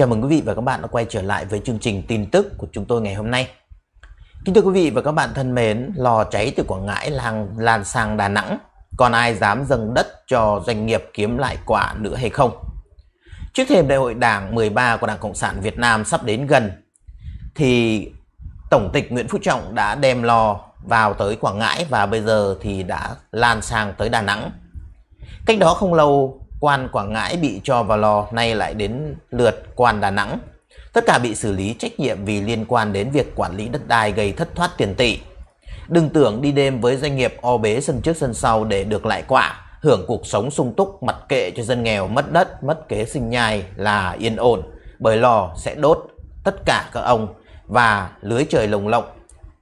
Chào mừng quý vị và các bạn đã quay trở lại với chương trình tin tức của chúng tôi ngày hôm nay. Kính thưa quý vị và các bạn thân mến, lò cháy từ Quảng Ngãi lan, lan sang Đà Nẵng. Còn ai dám dâng đất cho doanh nghiệp kiếm lại quả nữa hay không? Trước thềm đại hội đảng 13 của Đảng Cộng sản Việt Nam sắp đến gần, thì Tổng tịch Nguyễn Phú Trọng đã đem lò vào tới Quảng Ngãi và bây giờ thì đã lan sang tới Đà Nẵng. Cách đó không lâu, quan Quảng Ngãi bị cho vào lò nay lại đến lượt quan Đà Nẵng. Tất cả bị xử lý trách nhiệm vì liên quan đến việc quản lý đất đai gây thất thoát tiền tỷ. Đừng tưởng đi đêm với doanh nghiệp o bế sân trước sân sau để được lại quả, hưởng cuộc sống sung túc mặt kệ cho dân nghèo mất đất, mất kế sinh nhai là yên ổn, bởi lò sẽ đốt tất cả các ông và lưới trời lồng lộng,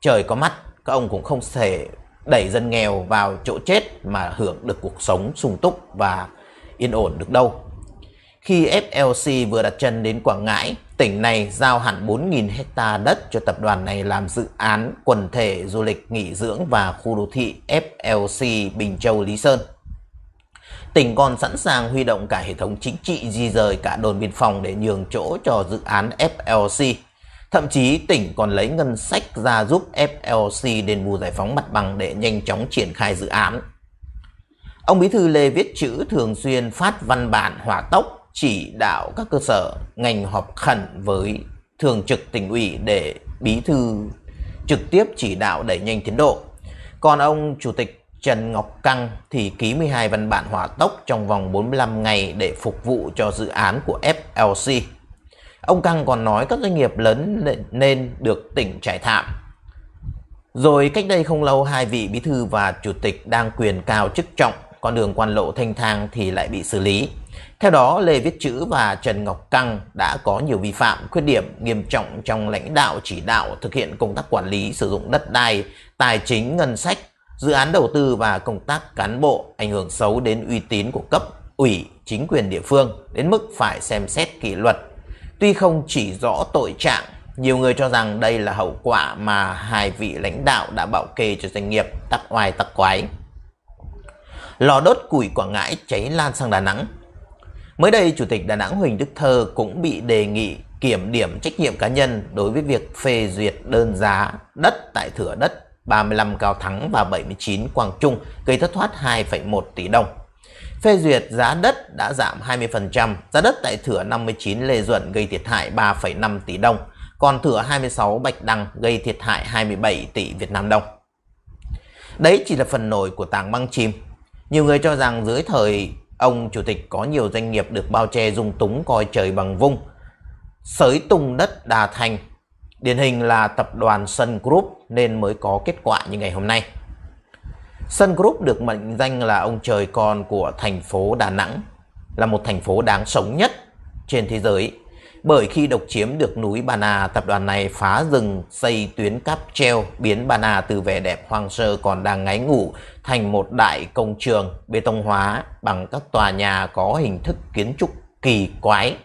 trời có mắt, các ông cũng không thể đẩy dân nghèo vào chỗ chết mà hưởng được cuộc sống sung túc và yên ổn được đâu. Khi FLC vừa đặt chân đến Quảng Ngãi, tỉnh này giao hẳn 4.000 hecta đất cho tập đoàn này làm dự án quần thể du lịch nghỉ dưỡng và khu đô thị FLC Bình Châu Lý Sơn. Tỉnh còn sẵn sàng huy động cả hệ thống chính trị di rời cả đồn biên phòng để nhường chỗ cho dự án FLC. Thậm chí tỉnh còn lấy ngân sách ra giúp FLC đền bù giải phóng mặt bằng để nhanh chóng triển khai dự án. Ông Bí Thư Lê viết chữ thường xuyên phát văn bản hỏa tốc chỉ đạo các cơ sở ngành họp khẩn với thường trực tỉnh ủy để Bí Thư trực tiếp chỉ đạo đẩy nhanh tiến độ. Còn ông Chủ tịch Trần Ngọc Căng thì ký 12 văn bản hỏa tốc trong vòng 45 ngày để phục vụ cho dự án của FLC. Ông Căng còn nói các doanh nghiệp lớn nên được tỉnh trải thảm. Rồi cách đây không lâu hai vị bí thư và chủ tịch đang quyền cao chức trọng con đường quan lộ thanh thang thì lại bị xử lý. Theo đó, Lê Viết Chữ và Trần Ngọc Căng đã có nhiều vi phạm, khuyết điểm nghiêm trọng trong lãnh đạo chỉ đạo thực hiện công tác quản lý sử dụng đất đai, tài chính, ngân sách, dự án đầu tư và công tác cán bộ ảnh hưởng xấu đến uy tín của cấp ủy chính quyền địa phương đến mức phải xem xét kỷ luật. Tuy không chỉ rõ tội trạng, nhiều người cho rằng đây là hậu quả mà hai vị lãnh đạo đã bảo kê cho doanh nghiệp tắc oai tắc quái lò đốt củi Quảng Ngãi cháy lan sang Đà Nẵng. Mới đây, Chủ tịch Đà Nẵng Huỳnh Đức Thơ cũng bị đề nghị kiểm điểm trách nhiệm cá nhân đối với việc phê duyệt đơn giá đất tại thửa đất 35 Cao Thắng và 79 Quang Trung gây thất thoát 2,1 tỷ đồng. Phê duyệt giá đất đã giảm 20%, giá đất tại thửa 59 Lê Duẩn gây thiệt hại 3,5 tỷ đồng, còn thửa 26 Bạch Đăng gây thiệt hại 27 tỷ Việt Nam đồng. Đấy chỉ là phần nổi của tảng băng chìm nhiều người cho rằng dưới thời ông chủ tịch có nhiều doanh nghiệp được bao che dung túng coi trời bằng vung, sới tung đất đà thành. Điển hình là tập đoàn Sun Group nên mới có kết quả như ngày hôm nay. Sun Group được mệnh danh là ông trời con của thành phố Đà Nẵng, là một thành phố đáng sống nhất trên thế giới bởi khi độc chiếm được núi Bana, tập đoàn này phá rừng xây tuyến cáp treo biến Bana từ vẻ đẹp hoang sơ còn đang ngáy ngủ thành một đại công trường bê tông hóa bằng các tòa nhà có hình thức kiến trúc kỳ quái.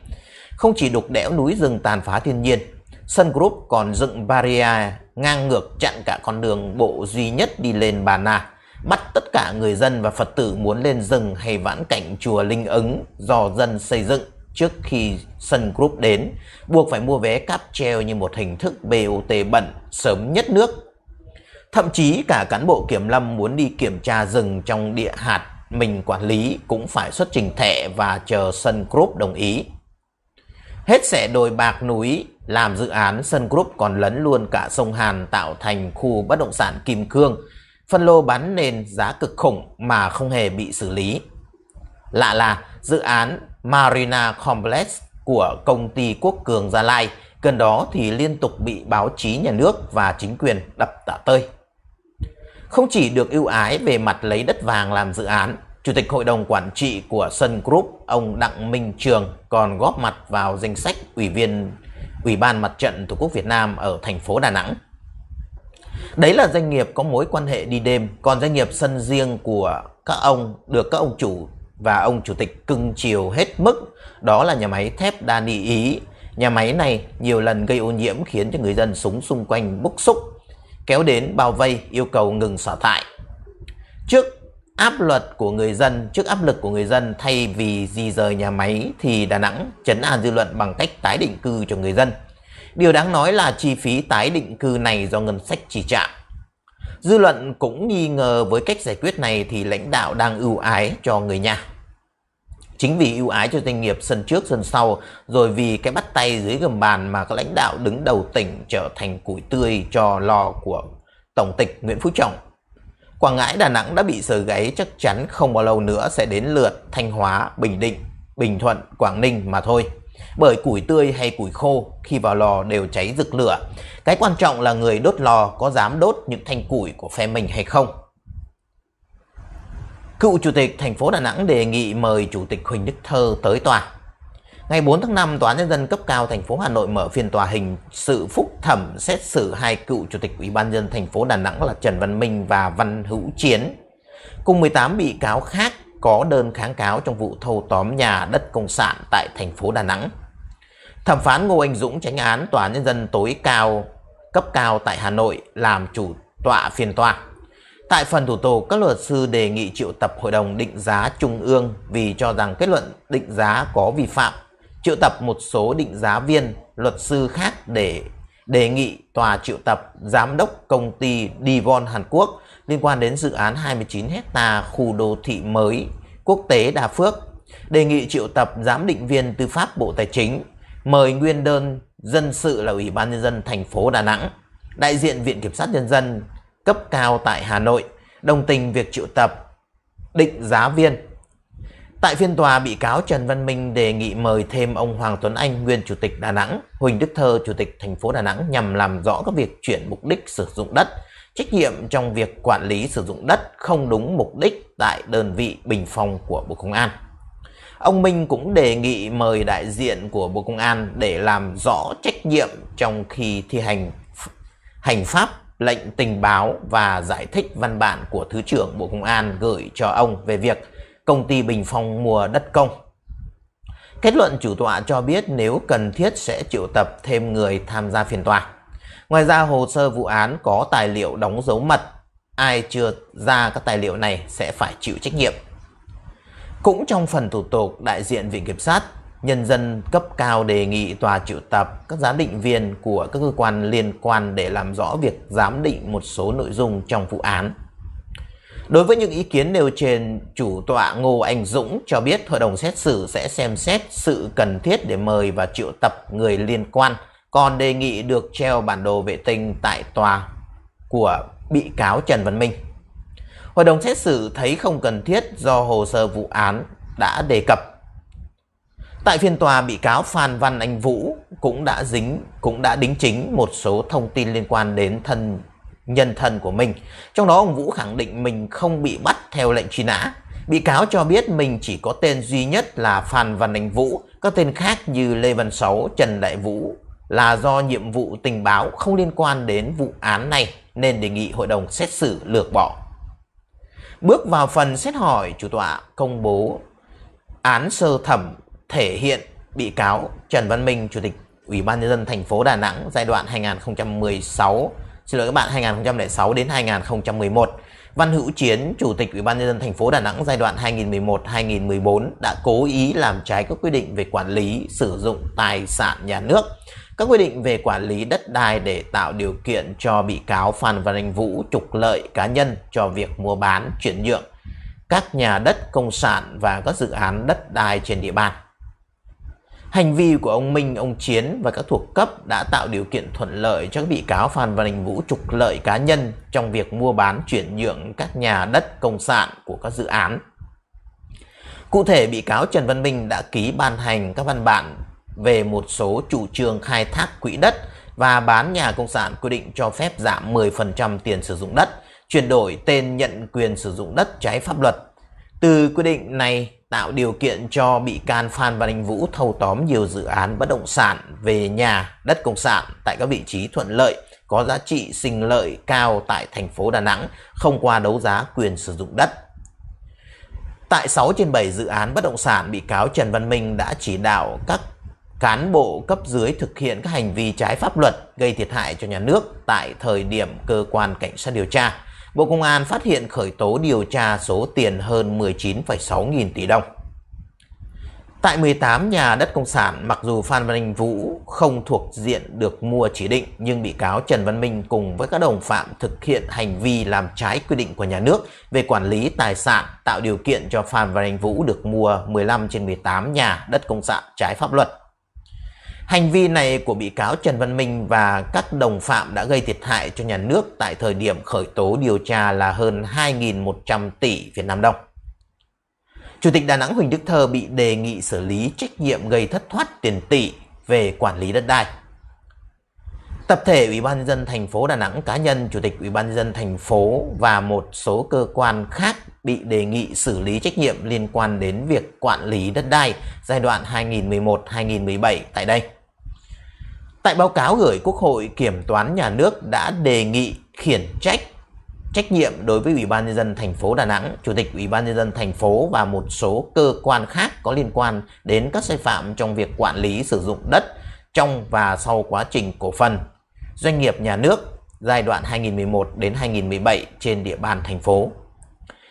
Không chỉ đục đẽo núi rừng tàn phá thiên nhiên, Sun Group còn dựng barrier ngang ngược chặn cả con đường bộ duy nhất đi lên Bà Na, bắt tất cả người dân và Phật tử muốn lên rừng hay vãn cảnh chùa Linh Ứng do dân xây dựng trước khi Sun Group đến, buộc phải mua vé cáp treo như một hình thức BOT bẩn sớm nhất nước. Thậm chí cả cán bộ kiểm lâm muốn đi kiểm tra rừng trong địa hạt mình quản lý cũng phải xuất trình thẻ và chờ Sun Group đồng ý. Hết sẻ đồi bạc núi làm dự án Sun Group còn lấn luôn cả sông Hàn tạo thành khu bất động sản kim cương, phân lô bán nền giá cực khủng mà không hề bị xử lý lạ là dự án Marina Complex của công ty Quốc Cường Gia Lai gần đó thì liên tục bị báo chí nhà nước và chính quyền đập tạ tơi. Không chỉ được ưu ái về mặt lấy đất vàng làm dự án, Chủ tịch Hội đồng Quản trị của Sun Group, ông Đặng Minh Trường còn góp mặt vào danh sách ủy viên Ủy ban Mặt trận Tổ quốc Việt Nam ở thành phố Đà Nẵng. Đấy là doanh nghiệp có mối quan hệ đi đêm, còn doanh nghiệp sân riêng của các ông được các ông chủ và ông chủ tịch cưng chiều hết mức, đó là nhà máy thép Dani Ý. Nhà máy này nhiều lần gây ô nhiễm khiến cho người dân súng xung quanh bức xúc, kéo đến bao vây yêu cầu ngừng xả thải. Trước áp luật của người dân, trước áp lực của người dân thay vì di rời nhà máy thì Đà Nẵng chấn an dư luận bằng cách tái định cư cho người dân. Điều đáng nói là chi phí tái định cư này do ngân sách chỉ trạm. Dư luận cũng nghi ngờ với cách giải quyết này thì lãnh đạo đang ưu ái cho người nhà. Chính vì ưu ái cho doanh nghiệp sân trước sân sau, rồi vì cái bắt tay dưới gầm bàn mà các lãnh đạo đứng đầu tỉnh trở thành củi tươi cho lo của Tổng tịch Nguyễn Phú Trọng. Quảng Ngãi, Đà Nẵng đã bị sờ gáy chắc chắn không bao lâu nữa sẽ đến lượt Thanh Hóa, Bình Định, Bình Thuận, Quảng Ninh mà thôi bởi củi tươi hay củi khô khi vào lò đều cháy rực lửa. Cái quan trọng là người đốt lò có dám đốt những thanh củi của phe mình hay không. Cựu Chủ tịch thành phố Đà Nẵng đề nghị mời Chủ tịch Huỳnh Đức Thơ tới tòa. Ngày 4 tháng 5, Tòa Nhân dân cấp cao thành phố Hà Nội mở phiên tòa hình sự phúc thẩm xét xử hai cựu Chủ tịch Ủy ban dân thành phố Đà Nẵng là Trần Văn Minh và Văn Hữu Chiến, cùng 18 bị cáo khác có đơn kháng cáo trong vụ thâu tóm nhà đất công sản tại thành phố Đà Nẵng. Thẩm phán Ngô Anh Dũng tránh án Tòa Nhân dân tối cao cấp cao tại Hà Nội làm chủ tọa phiên tòa. Tại phần thủ tục, các luật sư đề nghị triệu tập Hội đồng định giá Trung ương vì cho rằng kết luận định giá có vi phạm, triệu tập một số định giá viên, luật sư khác để đề nghị tòa triệu tập Giám đốc công ty Devon Hàn Quốc liên quan đến dự án 29 hecta khu đô thị mới quốc tế Đà Phước, đề nghị triệu tập giám định viên tư pháp Bộ Tài chính, mời nguyên đơn dân sự là Ủy ban Nhân dân thành phố Đà Nẵng, đại diện Viện Kiểm sát Nhân dân cấp cao tại Hà Nội, đồng tình việc triệu tập định giá viên. Tại phiên tòa, bị cáo Trần Văn Minh đề nghị mời thêm ông Hoàng Tuấn Anh, nguyên Chủ tịch Đà Nẵng, Huỳnh Đức Thơ, Chủ tịch thành phố Đà Nẵng nhằm làm rõ các việc chuyển mục đích sử dụng đất trách nhiệm trong việc quản lý sử dụng đất không đúng mục đích tại đơn vị bình phòng của Bộ Công an. Ông Minh cũng đề nghị mời đại diện của Bộ Công an để làm rõ trách nhiệm trong khi thi hành hành pháp lệnh tình báo và giải thích văn bản của Thứ trưởng Bộ Công an gửi cho ông về việc công ty Bình Phong mua đất công. Kết luận chủ tọa cho biết nếu cần thiết sẽ triệu tập thêm người tham gia phiên tòa. Ngoài ra hồ sơ vụ án có tài liệu đóng dấu mật, ai chưa ra các tài liệu này sẽ phải chịu trách nhiệm. Cũng trong phần thủ tục, đại diện Viện Kiểm sát, nhân dân cấp cao đề nghị tòa triệu tập các giám định viên của các cơ quan liên quan để làm rõ việc giám định một số nội dung trong vụ án. Đối với những ý kiến nêu trên, chủ tọa Ngô Anh Dũng cho biết hội đồng xét xử sẽ xem xét sự cần thiết để mời và triệu tập người liên quan – còn đề nghị được treo bản đồ vệ tinh tại tòa của bị cáo Trần Văn Minh. Hội đồng xét xử thấy không cần thiết do hồ sơ vụ án đã đề cập. Tại phiên tòa, bị cáo Phan Văn Anh Vũ cũng đã dính cũng đã đính chính một số thông tin liên quan đến thân nhân thân của mình. Trong đó ông Vũ khẳng định mình không bị bắt theo lệnh truy nã. Bị cáo cho biết mình chỉ có tên duy nhất là Phan Văn Anh Vũ, các tên khác như Lê Văn Sáu, Trần Đại Vũ, là do nhiệm vụ tình báo không liên quan đến vụ án này nên đề nghị hội đồng xét xử lược bỏ. Bước vào phần xét hỏi, chủ tọa công bố án sơ thẩm thể hiện bị cáo Trần Văn Minh, Chủ tịch Ủy ban Nhân dân thành phố Đà Nẵng giai đoạn 2016, xin lỗi các bạn 2006 đến 2011. Văn Hữu Chiến, Chủ tịch Ủy ban Nhân dân thành phố Đà Nẵng giai đoạn 2011-2014 đã cố ý làm trái các quy định về quản lý sử dụng tài sản nhà nước các quy định về quản lý đất đai để tạo điều kiện cho bị cáo Phan Văn Anh Vũ trục lợi cá nhân cho việc mua bán, chuyển nhượng các nhà đất công sản và các dự án đất đai trên địa bàn. Hành vi của ông Minh, ông Chiến và các thuộc cấp đã tạo điều kiện thuận lợi cho các bị cáo Phan Văn Anh Vũ trục lợi cá nhân trong việc mua bán chuyển nhượng các nhà đất công sản của các dự án. Cụ thể, bị cáo Trần Văn Minh đã ký ban hành các văn bản về một số chủ trương khai thác quỹ đất và bán nhà công sản quy định cho phép giảm 10% tiền sử dụng đất, chuyển đổi tên nhận quyền sử dụng đất trái pháp luật. Từ quy định này tạo điều kiện cho bị can Phan Văn Anh Vũ thâu tóm nhiều dự án bất động sản về nhà, đất công sản tại các vị trí thuận lợi, có giá trị sinh lợi cao tại thành phố Đà Nẵng không qua đấu giá quyền sử dụng đất. Tại 6 trên 7 dự án bất động sản, bị cáo Trần Văn Minh đã chỉ đạo các cán bộ cấp dưới thực hiện các hành vi trái pháp luật gây thiệt hại cho nhà nước tại thời điểm cơ quan cảnh sát điều tra. Bộ Công an phát hiện khởi tố điều tra số tiền hơn 19,6 nghìn tỷ đồng. Tại 18 nhà đất công sản, mặc dù Phan Văn Anh Vũ không thuộc diện được mua chỉ định, nhưng bị cáo Trần Văn Minh cùng với các đồng phạm thực hiện hành vi làm trái quy định của nhà nước về quản lý tài sản, tạo điều kiện cho Phan Văn Anh Vũ được mua 15 trên 18 nhà đất công sản trái pháp luật. Hành vi này của bị cáo Trần Văn Minh và các đồng phạm đã gây thiệt hại cho nhà nước tại thời điểm khởi tố điều tra là hơn 2.100 tỷ Việt Nam đồng. Chủ tịch Đà Nẵng Huỳnh Đức Thơ bị đề nghị xử lý trách nhiệm gây thất thoát tiền tỷ về quản lý đất đai. Tập thể Ủy ban dân thành phố Đà Nẵng cá nhân Chủ tịch Ủy ban dân thành phố và một số cơ quan khác bị đề nghị xử lý trách nhiệm liên quan đến việc quản lý đất đai giai đoạn 2011-2017 tại đây. Tại báo cáo gửi Quốc hội, Kiểm toán Nhà nước đã đề nghị khiển trách trách nhiệm đối với Ủy ban nhân dân thành phố Đà Nẵng, Chủ tịch Ủy ban nhân dân thành phố và một số cơ quan khác có liên quan đến các sai phạm trong việc quản lý sử dụng đất trong và sau quá trình cổ phần doanh nghiệp nhà nước giai đoạn 2011 đến 2017 trên địa bàn thành phố.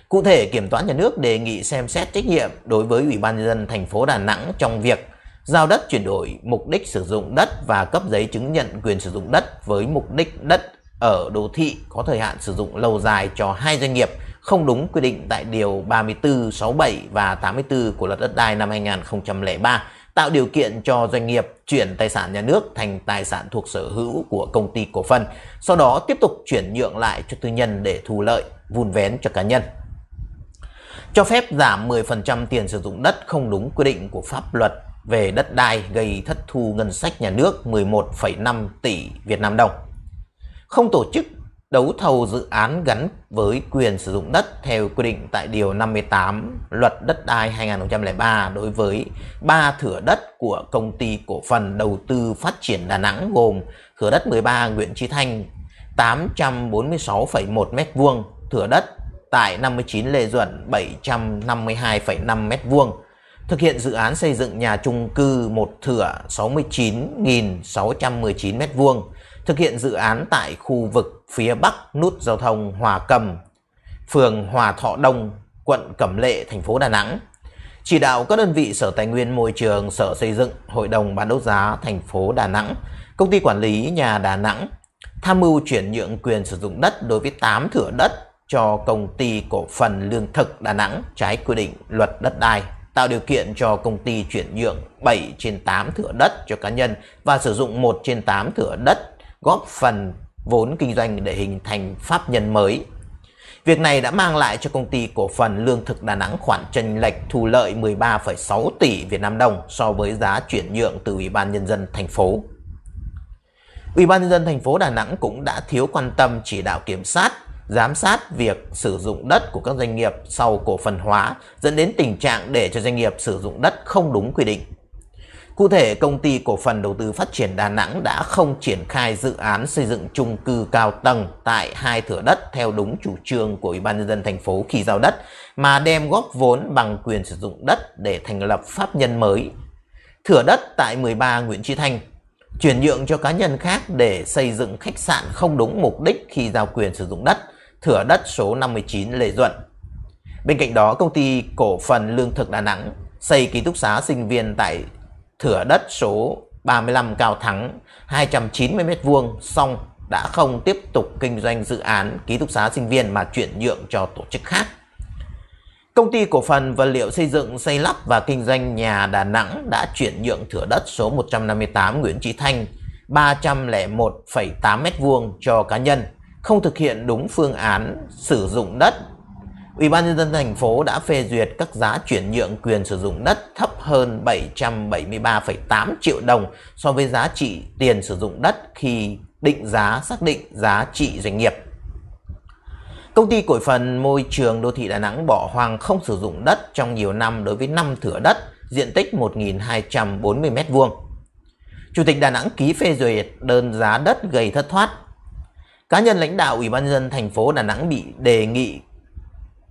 Cụ thể, Kiểm toán Nhà nước đề nghị xem xét trách nhiệm đối với Ủy ban nhân dân thành phố Đà Nẵng trong việc giao đất chuyển đổi mục đích sử dụng đất và cấp giấy chứng nhận quyền sử dụng đất với mục đích đất ở đô thị có thời hạn sử dụng lâu dài cho hai doanh nghiệp không đúng quy định tại Điều 34, 67 và 84 của luật đất đai năm 2003 tạo điều kiện cho doanh nghiệp chuyển tài sản nhà nước thành tài sản thuộc sở hữu của công ty cổ phần, sau đó tiếp tục chuyển nhượng lại cho tư nhân để thu lợi, vun vén cho cá nhân. Cho phép giảm 10% tiền sử dụng đất không đúng quy định của pháp luật về đất đai gây thất thu ngân sách nhà nước 11,5 tỷ Việt Nam đồng. Không tổ chức đấu thầu dự án gắn với quyền sử dụng đất theo quy định tại Điều 58 Luật Đất đai 2003 đối với ba thửa đất của Công ty Cổ phần Đầu tư Phát triển Đà Nẵng gồm thửa đất 13 Nguyễn Trí Thanh 846,1 m2, thửa đất tại 59 Lê Duẩn 752,5 m2 thực hiện dự án xây dựng nhà chung cư một thửa 69.619 m2, thực hiện dự án tại khu vực phía bắc nút giao thông Hòa Cầm, phường Hòa Thọ Đông, quận Cẩm Lệ, thành phố Đà Nẵng. Chỉ đạo các đơn vị Sở Tài nguyên Môi trường, Sở Xây dựng, Hội đồng bán đấu giá thành phố Đà Nẵng, Công ty quản lý nhà Đà Nẵng tham mưu chuyển nhượng quyền sử dụng đất đối với 8 thửa đất cho công ty cổ phần lương thực Đà Nẵng trái quy định luật đất đai tạo điều kiện cho công ty chuyển nhượng 7 trên 8 thửa đất cho cá nhân và sử dụng 1 trên 8 thửa đất góp phần vốn kinh doanh để hình thành pháp nhân mới. Việc này đã mang lại cho công ty cổ phần lương thực Đà Nẵng khoản chênh lệch thu lợi 13,6 tỷ Việt Nam đồng so với giá chuyển nhượng từ Ủy ban nhân dân thành phố. Ủy ban nhân dân thành phố Đà Nẵng cũng đã thiếu quan tâm chỉ đạo kiểm sát giám sát việc sử dụng đất của các doanh nghiệp sau cổ phần hóa dẫn đến tình trạng để cho doanh nghiệp sử dụng đất không đúng quy định. Cụ thể, công ty cổ phần đầu tư phát triển Đà Nẵng đã không triển khai dự án xây dựng chung cư cao tầng tại hai thửa đất theo đúng chủ trương của Ủy ban nhân dân thành phố khi giao đất, mà đem góp vốn bằng quyền sử dụng đất để thành lập pháp nhân mới. Thửa đất tại 13 Nguyễn Chí Thanh chuyển nhượng cho cá nhân khác để xây dựng khách sạn không đúng mục đích khi giao quyền sử dụng đất thửa đất số 59 Lê Duẩn. Bên cạnh đó, công ty cổ phần lương thực Đà Nẵng xây ký túc xá sinh viên tại thửa đất số 35 Cao Thắng 290 m2 xong đã không tiếp tục kinh doanh dự án ký túc xá sinh viên mà chuyển nhượng cho tổ chức khác. Công ty cổ phần vật liệu xây dựng xây lắp và kinh doanh nhà Đà Nẵng đã chuyển nhượng thửa đất số 158 Nguyễn Trí Thanh 301,8 m2 cho cá nhân không thực hiện đúng phương án sử dụng đất. Ủy ban nhân dân thành phố đã phê duyệt các giá chuyển nhượng quyền sử dụng đất thấp hơn 773,8 triệu đồng so với giá trị tiền sử dụng đất khi định giá xác định giá trị doanh nghiệp. Công ty cổ phần môi trường đô thị Đà Nẵng bỏ hoang không sử dụng đất trong nhiều năm đối với 5 thửa đất diện tích 1.240 m2. Chủ tịch Đà Nẵng ký phê duyệt đơn giá đất gây thất thoát Cá nhân lãnh đạo Ủy ban nhân dân thành phố Đà Nẵng bị đề nghị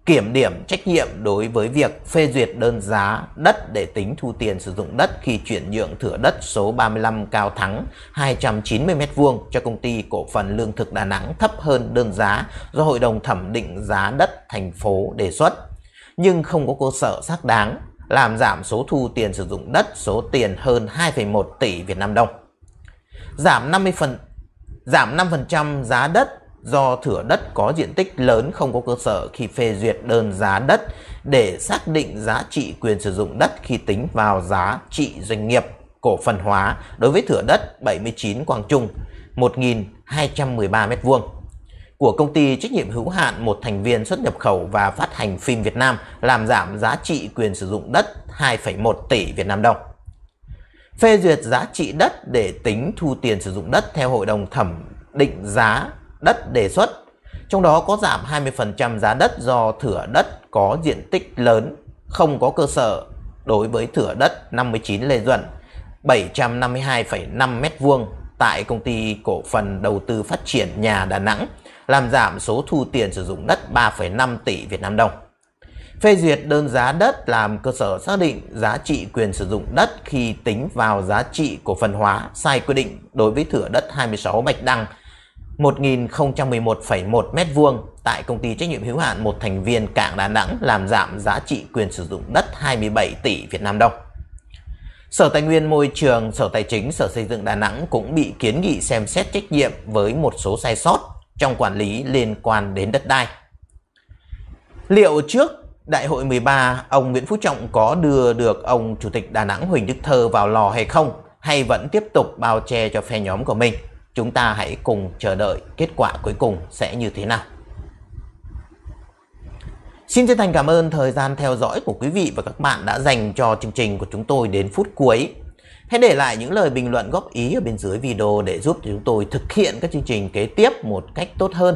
kiểm điểm trách nhiệm đối với việc phê duyệt đơn giá đất để tính thu tiền sử dụng đất khi chuyển nhượng thửa đất số 35 Cao Thắng 290m2 cho công ty cổ phần lương thực Đà Nẵng thấp hơn đơn giá do Hội đồng thẩm định giá đất thành phố đề xuất, nhưng không có cơ sở xác đáng, làm giảm số thu tiền sử dụng đất số tiền hơn 2,1 tỷ Việt Nam đồng. Giảm 50%, phần, giảm 5% giá đất do thửa đất có diện tích lớn không có cơ sở khi phê duyệt đơn giá đất để xác định giá trị quyền sử dụng đất khi tính vào giá trị doanh nghiệp cổ phần hóa đối với thửa đất 79 Quang Trung 1.213 m2 của công ty trách nhiệm hữu hạn một thành viên xuất nhập khẩu và phát hành phim Việt Nam làm giảm giá trị quyền sử dụng đất 2,1 tỷ Việt Nam đồng phê duyệt giá trị đất để tính thu tiền sử dụng đất theo hội đồng thẩm định giá đất đề xuất, trong đó có giảm 20% giá đất do thửa đất có diện tích lớn, không có cơ sở đối với thửa đất 59 Lê Duẩn 752,5 m2 tại công ty cổ phần đầu tư phát triển nhà Đà Nẵng, làm giảm số thu tiền sử dụng đất 3,5 tỷ Việt Nam đồng. Phê duyệt đơn giá đất làm cơ sở xác định giá trị quyền sử dụng đất khi tính vào giá trị cổ phần hóa sai quy định đối với thửa đất 26 Bạch Đăng 1011,1 m2 tại công ty trách nhiệm hữu hạn một thành viên cảng Đà Nẵng làm giảm giá trị quyền sử dụng đất 27 tỷ Việt Nam đồng. Sở Tài nguyên Môi trường, Sở Tài chính, Sở Xây dựng Đà Nẵng cũng bị kiến nghị xem xét trách nhiệm với một số sai sót trong quản lý liên quan đến đất đai. Liệu trước Đại hội 13, ông Nguyễn Phú Trọng có đưa được ông Chủ tịch Đà Nẵng Huỳnh Đức Thơ vào lò hay không? Hay vẫn tiếp tục bao che cho phe nhóm của mình? Chúng ta hãy cùng chờ đợi kết quả cuối cùng sẽ như thế nào. Xin chân thành cảm ơn thời gian theo dõi của quý vị và các bạn đã dành cho chương trình của chúng tôi đến phút cuối. Hãy để lại những lời bình luận góp ý ở bên dưới video để giúp chúng tôi thực hiện các chương trình kế tiếp một cách tốt hơn